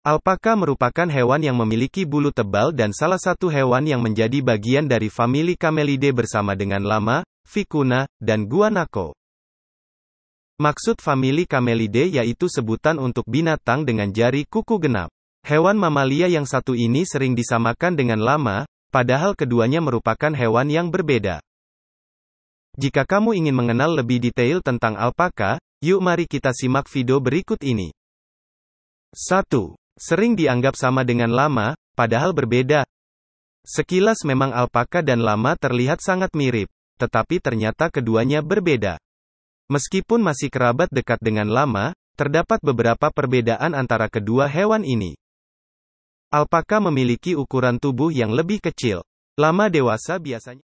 Alpaka merupakan hewan yang memiliki bulu tebal dan salah satu hewan yang menjadi bagian dari famili Camelidae bersama dengan lama, vicuna, dan guanaco. Maksud famili Camelidae yaitu sebutan untuk binatang dengan jari kuku genap. Hewan mamalia yang satu ini sering disamakan dengan lama, padahal keduanya merupakan hewan yang berbeda. Jika kamu ingin mengenal lebih detail tentang alpaka, yuk mari kita simak video berikut ini. 1. Sering dianggap sama dengan lama, padahal berbeda. Sekilas memang alpaka dan lama terlihat sangat mirip, tetapi ternyata keduanya berbeda. Meskipun masih kerabat dekat dengan lama, terdapat beberapa perbedaan antara kedua hewan ini. Alpaka memiliki ukuran tubuh yang lebih kecil. Lama dewasa biasanya